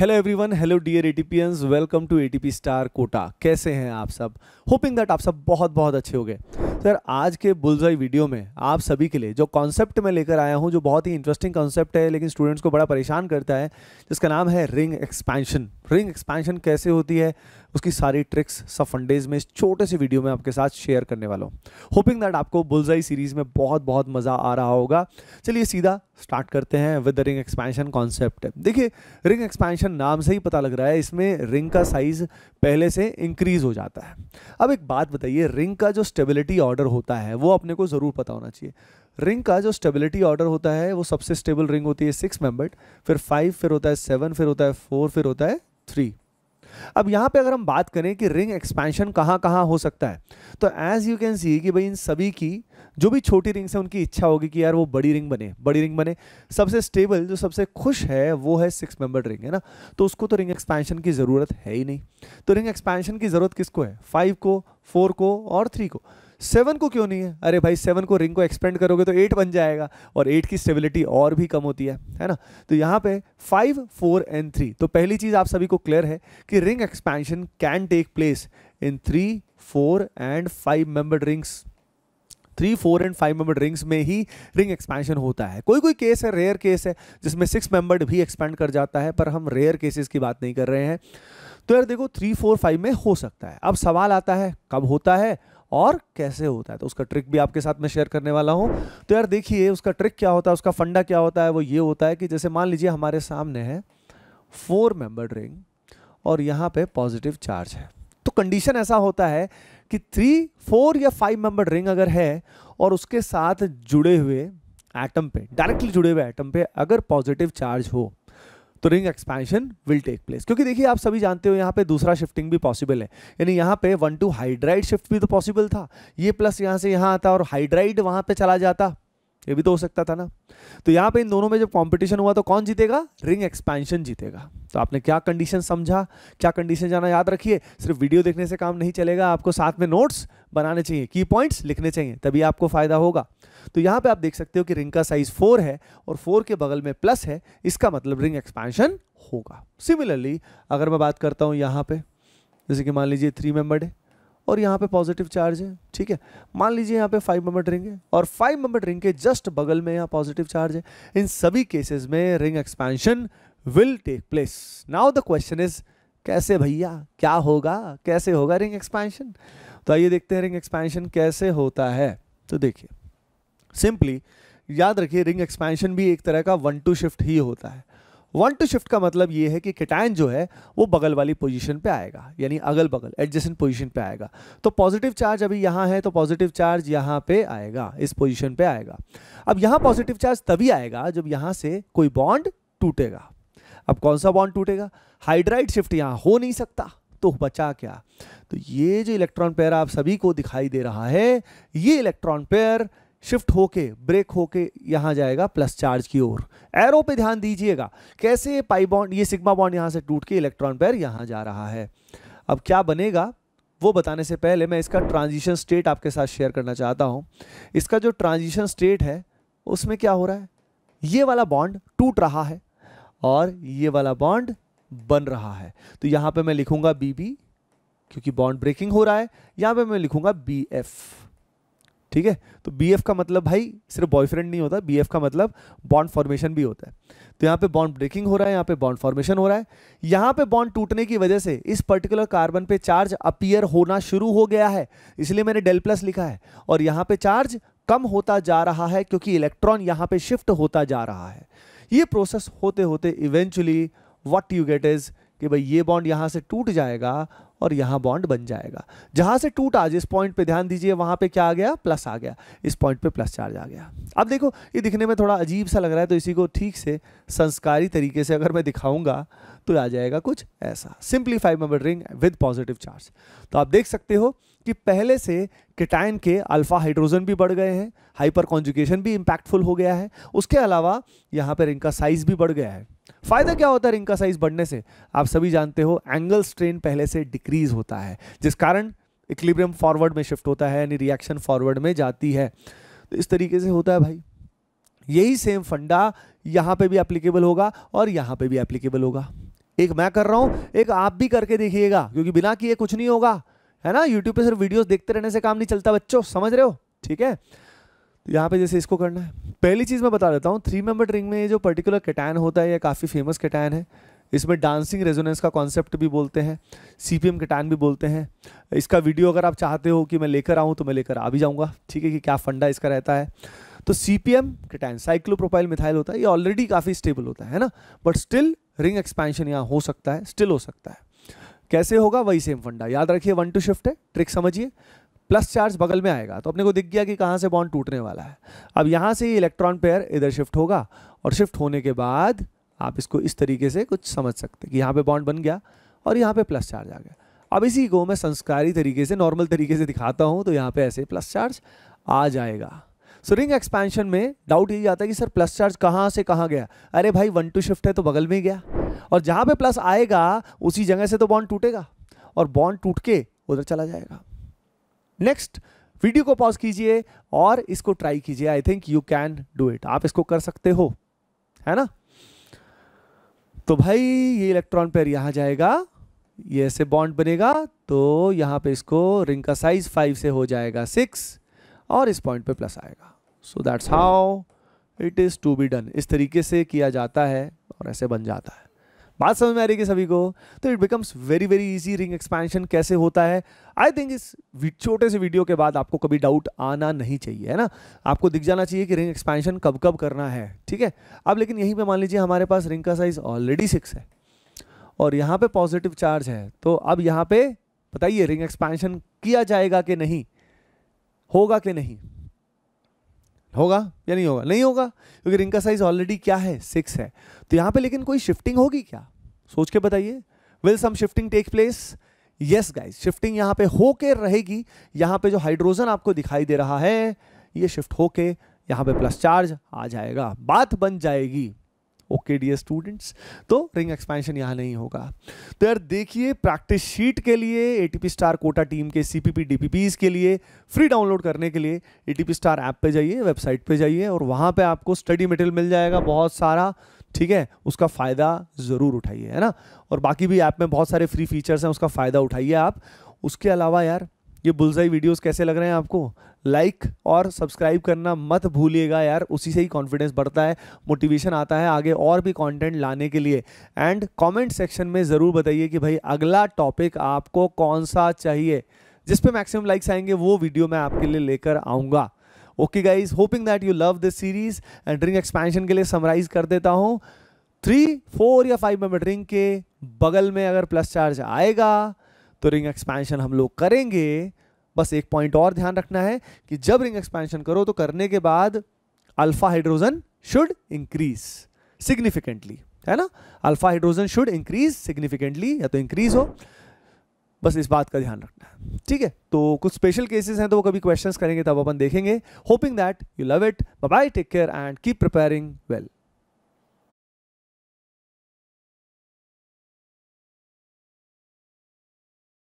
hello everyone hello dear A T welcome to ATP star Kota कैसे हैं आप सब होपिंग दैट आप सब बहुत बहुत अच्छे हो गए सर आज के बुलजाई वीडियो में आप सभी के लिए जो कॉन्सेप्ट मैं लेकर आया हूं जो बहुत ही इंटरेस्टिंग कॉन्सेप्ट है लेकिन स्टूडेंट्स को बड़ा परेशान करता है जिसका नाम है रिंग एक्सपेंशन रिंग एक्सपेंशन कैसे होती है उसकी सारी ट्रिक्स सब फंडेज में इस छोटे से वीडियो में आपके साथ शेयर करने वाला हूँ होपिंग दैट आपको बुलजाई सीरीज़ में बहुत बहुत मज़ा आ रहा होगा चलिए सीधा स्टार्ट करते हैं with the ring expansion concept देखिए रिंग एक्सपेंशन नाम से ही पता लग रहा है इसमें रिंग का साइज़ पहले से इंक्रीज़ हो जाता है अब एक बात बताइए रिंग का जो स्टेबिलिटी ऑर्डर होता है वो अपने को ज़रूर पता होना चाहिए रिंग का जो स्टेबिलिटी ऑर्डर होता है वो सबसे स्टेबल रिंग होती है सिक्स मेंबर्ड फिर फाइव फिर होता है सेवन फिर होता है फोर फिर होता है थ्री अब यहाँ पे अगर हम बात करें कि रिंग एक्सपेंशन कहाँ कहाँ हो सकता है तो एज यू कैन सी कि भाई इन सभी की जो भी छोटी रिंग्स है उनकी इच्छा होगी कि यार वो बड़ी रिंग बने बड़ी रिंग बने सबसे स्टेबल जो सबसे खुश है वो है सिक्स मेंबर रिंग है ना तो उसको तो रिंग एक्सपेंशन की ज़रूरत है ही नहीं तो रिंग एक्सपेंशन की ज़रूरत किसको है फाइव को फोर को और थ्री को सेवन को क्यों नहीं है अरे भाई सेवन को रिंग को एक्सपेंड करोगे तो एट बन जाएगा और एट की स्टेबिलिटी और भी कम होती है है ना तो यहाँ पे फाइव फोर एंड थ्री तो पहली चीज़ आप सभी को क्लियर है कि ring expansion can take place in three four and five member rings three four and five member rings में ही रिंग एक्सपेंशन होता है कोई कोई केस है रेयर केस है जिसमें सिक्स मेंबर्ड भी एक्सपेंड कर जाता है पर हम रेयर केसेस की बात नहीं कर रहे हैं तो यार देखो थ्री फोर फाइव में हो सकता है अब सवाल आता है कब होता है और कैसे होता है तो उसका ट्रिक भी आपके साथ में शेयर करने वाला हूँ तो यार देखिए उसका ट्रिक क्या होता है उसका फंडा क्या होता है वो ये होता है कि जैसे मान लीजिए हमारे सामने है फोर मेंबर रिंग और यहाँ पे पॉजिटिव चार्ज है तो कंडीशन ऐसा होता है कि थ्री फोर या फाइव मेंबर रिंग अगर है और उसके साथ जुड़े हुए एटम पे डायरेक्टली जुड़े हुए एटम पे अगर पॉजिटिव चार्ज हो तो ring expansion will take place क्योंकि देखिए आप सभी जानते हो यहाँ पे दूसरा शिफ्टिंग भी पॉसिबल है यानी यहाँ पे वन टू हाइड्राइड शिफ्ट भी तो पॉसिबल था ये प्लस यहाँ से यहाँ आता और हाइड्राइड वहाँ पे चला जाता ये भी तो हो सकता था ना तो यहाँ पे इन दोनों में जब कंपटीशन हुआ तो कौन जीतेगा रिंग एक्सपेंशन जीतेगा तो आपने क्या कंडीशन समझा क्या कंडीशन जाना याद रखिए सिर्फ वीडियो देखने से काम नहीं चलेगा आपको साथ में नोट्स बनाने चाहिए की पॉइंट्स लिखने चाहिए तभी आपको फायदा होगा तो यहाँ पे आप देख सकते हो कि रिंग का साइज फोर है और फोर के बगल में प्लस है इसका मतलब रिंग एक्सपेंशन होगा सिमिलरली अगर मैं बात करता हूँ यहाँ पे जैसे कि मान लीजिए थ्री मेंबर्ड है और यहाँ पे पॉजिटिव चार्ज है ठीक है मान लीजिए यहाँ पे फाइव मेंबर रिंग है और फाइव मेंबर रिंग के जस्ट बगल में यहाँ पॉजिटिव चार्ज है इन सभी केसेस में ring expansion will take place now the question is कैसे भैया क्या होगा कैसे होगा रिंग एक्सपेंशन तो आइए देखते हैं रिंग एक्सपेंशन कैसे होता है तो देखिए सिंपली याद रखिए रिंग एक्सपेंशन भी एक तरह का वन टू शिफ्ट ही होता है वन टू शिफ्ट का मतलब ये है कि केटाइन जो है वो बगल वाली पोजीशन पे आएगा यानी अगल बगल एडजेसेंट पोजीशन पे आएगा तो पॉजिटिव चार्ज अभी यहाँ है तो पॉजिटिव चार्ज यहाँ पे आएगा इस पोजीशन पे आएगा अब यहाँ पॉजिटिव चार्ज तभी आएगा जब यहाँ से कोई बॉन्ड टूटेगा अब कौन सा बॉन्ड टूटेगा हाइड्राइड शिफ्ट यहाँ हो नहीं सकता तो बचा क्या तो ये जो इलेक्ट्रॉन पेयर आप सभी को दिखाई दे रहा है ये इलेक्ट्रॉन पेयर शिफ्ट होके ब्रेक होके यहां जाएगा प्लस चार्ज की ओर एरो पे ध्यान दीजिएगा कैसे ये पाई बॉन्ड ये सिग्मा बॉन्ड यहां से टूट के इलेक्ट्रॉन पैर यहां जा रहा है अब क्या बनेगा वो बताने से पहले मैं इसका ट्रांजिशन स्टेट आपके साथ शेयर करना चाहता हूं इसका जो ट्रांजिशन स्टेट है उसमें क्या हो रहा है ये वाला बॉन्ड टूट रहा है और ये वाला बॉन्ड बन रहा है तो यहां पर मैं लिखूंगा बी क्योंकि बॉन्ड ब्रेकिंग हो रहा है यहां पर मैं लिखूंगा बी एफ ठीक है तो बी का मतलब भाई सिर्फ बॉयफ्रेंड नहीं होता बी का मतलब बॉन्ड फॉर्मेशन भी होता है तो यहाँ पे बॉन्ड ब्रेकिंग हो रहा है यहाँ पे बॉन्ड फॉर्मेशन हो रहा है यहाँ पे बॉन्ड टूटने की वजह से इस पर्टिकुलर कार्बन पे चार्ज अपियर होना शुरू हो गया है इसलिए मैंने डेल प्लस लिखा है और यहाँ पे चार्ज कम होता जा रहा है क्योंकि इलेक्ट्रॉन यहाँ पे शिफ्ट होता जा रहा है ये प्रोसेस होते होते eventually what you get is कि भाई ये बॉन्ड यहाँ से टूट जाएगा और यहाँ बॉन्ड बन जाएगा जहाँ से टूट आज इस पॉइंट पे ध्यान दीजिए वहां पे क्या आ गया प्लस आ गया इस पॉइंट पे प्लस चार्ज आ गया अब देखो ये दिखने में थोड़ा अजीब सा लग रहा है तो इसी को ठीक से संस्कारी तरीके से अगर मैं दिखाऊंगा तो आ जाएगा कुछ ऐसा simplified member ring with positive charge तो आप देख सकते हो कि पहले से किटाइन के अल्फा हाइड्रोजन भी बढ़ गए हैं हाइपर कॉन्जुकेशन भी इम्पैक्टफुल हो गया है उसके अलावा यहाँ पर इनका साइज भी बढ़ गया है फायदा क्या होता है रिंग का साइज बढ़ने से आप सभी जानते हो एंगल स्ट्रेन पहले से डिक्रीज होता है जिस कारण इक्लिब्रियम फॉरवर्ड में शिफ्ट होता है यानी रिएक्शन फॉरवर्ड में जाती है तो इस तरीके से होता है भाई यही सेम फंडा यहां पे भी एप्लीकेबल होगा और यहां पे भी एप्लीकेबल होगा एक मैं कर रहा हूं एक आप भी करके देखिएगा क्योंकि बिना किए कुछ नहीं होगा है ना यूट्यूब पे सिर्फ वीडियोस देखते रहने से काम नहीं चलता बच्चों समझ रहे हो ठीक है यहाँ पे जैसे इसको करना है पहली चीज़ मैं बता देता हूँ थ्री मेंबर रिंग में ये जो पर्टिकुलर कैटायन होता है ये काफ़ी फेमस कैटायन है इसमें डांसिंग रेजोनेंस का कॉन्सेप्ट भी बोलते हैं सी पी भी बोलते हैं इसका वीडियो अगर आप चाहते हो कि मैं लेकर आऊँ तो मैं लेकर आ भी जाऊँगा ठीक है कि क्या फंडा इसका रहता है तो C P M cation cyclopropyl methyl होता है ये ऑलरेडी काफ़ी स्टेबल होता है ना बट स्टिल रिंग एक्सपेंशन यहाँ हो सकता है स्टिल हो सकता है कैसे होगा वही सेम फंडा याद रखिए वन टू शिफ्ट है ट्रिक समझिए प्लस चार्ज बगल में आएगा तो अपने को दिख गया कि कहाँ से बॉन्ड टूटने वाला है अब यहाँ से ही इलेक्ट्रॉन पेयर इधर शिफ्ट होगा और शिफ्ट होने के बाद आप इसको इस तरीके से कुछ समझ सकते कि यहाँ पे बॉन्ड बन गया और यहाँ पे प्लस चार्ज आ गया अब इसी को मैं संस्कारी तरीके से नॉर्मल तरीके से दिखाता हूँ तो यहाँ पर ऐसे प्लस चार्ज आ जाएगा सो रिंग एक्सपेंशन में डाउट यही आता है कि सर प्लस चार्ज कहाँ से कहाँ गया अरे भाई वन टू शिफ्ट है तो बगल में ही गया और जहाँ पर प्लस आएगा उसी जगह से तो बॉन्ड टूटेगा और बॉन्ड टूट के उधर चला जाएगा नेक्स्ट वीडियो को पॉज कीजिए और इसको ट्राई कीजिए I think you can do it आप इसको कर सकते हो है ना तो भाई ये इलेक्ट्रॉन पेयर यहां जाएगा ये ऐसे बॉन्ड बनेगा तो यहां पे इसको रिंग का साइज फाइव से हो जाएगा सिक्स और इस पॉइंट पे प्लस आएगा so that's how it is to be done इस तरीके से किया जाता है और ऐसे बन जाता है बात समझ में आ रही है सभी को तो it becomes very very easy ring expansion कैसे होता है आई थिंक इस छोटे से वीडियो के बाद आपको कभी डाउट आना नहीं चाहिए है ना आपको दिख जाना चाहिए कि रिंग एक्सपेंशन कब कब करना है ठीक है अब लेकिन यहीं पे मान लीजिए हमारे पास रिंग का साइज ऑलरेडी सिक्स है और यहाँ पे पॉजिटिव चार्ज है तो अब यहाँ पे बताइए रिंग एक्सपेंशन किया जाएगा कि नहीं होगा कि नहीं होगा या नहीं होगा नहीं होगा क्योंकि रिंग का साइज ऑलरेडी क्या है सिक्स है तो यहां पे लेकिन कोई शिफ्टिंग होगी क्या सोच के बताइए will some shifting take place yes guys shifting यहां पे होके रहेगी यहां पे जो हाइड्रोजन आपको दिखाई दे रहा है ये शिफ्ट होके यहां पे प्लस चार्ज आ जाएगा बात बन जाएगी ओके डी स्टूडेंट्स तो रिंग एक्सपेंशन यहाँ नहीं होगा तो यार देखिए प्रैक्टिस शीट के लिए एटीपी स्टार कोटा टीम के सीपीपी डीपीपीज के लिए फ्री डाउनलोड करने के लिए एटीपी स्टार ऐप पे जाइए वेबसाइट पे जाइए और वहाँ पे आपको स्टडी मटेरियल मिल जाएगा बहुत सारा ठीक है उसका फ़ायदा ज़रूर उठाइए है ना और बाकी भी ऐप में बहुत सारे फ्री फीचर्स हैं उसका फ़ायदा उठाइए आप उसके अलावा यार ये बुलजाई वीडियोस कैसे लग रहे हैं आपको लाइक like और सब्सक्राइब करना मत भूलिएगा यार उसी से ही कॉन्फिडेंस बढ़ता है मोटिवेशन आता है आगे और भी कंटेंट लाने के लिए एंड कमेंट सेक्शन में ज़रूर बताइए कि भाई अगला टॉपिक आपको कौन सा चाहिए जिस पे मैक्सिमम लाइक्स आएंगे वो वीडियो मैं आपके लिए लेकर आऊँगा okay guys hoping that you love this series and ring expansion के लिए समराइज कर देता हूँ थ्री फोर या फाइव मेंबर ड्रिंक के बगल में अगर प्लस चार्ज आएगा तो रिंग एक्सपेंशन हम लोग करेंगे बस एक पॉइंट और ध्यान रखना है कि जब रिंग एक्सपेंशन करो तो करने के बाद alpha hydrogen should increase significantly है ना alpha hydrogen should increase significantly या तो इंक्रीज हो बस इस बात का ध्यान रखना है ठीक है तो कुछ स्पेशल केसेस हैं तो वो कभी क्वेश्चंस करेंगे तब अपन देखेंगे hoping that you love it bye take care and keep preparing well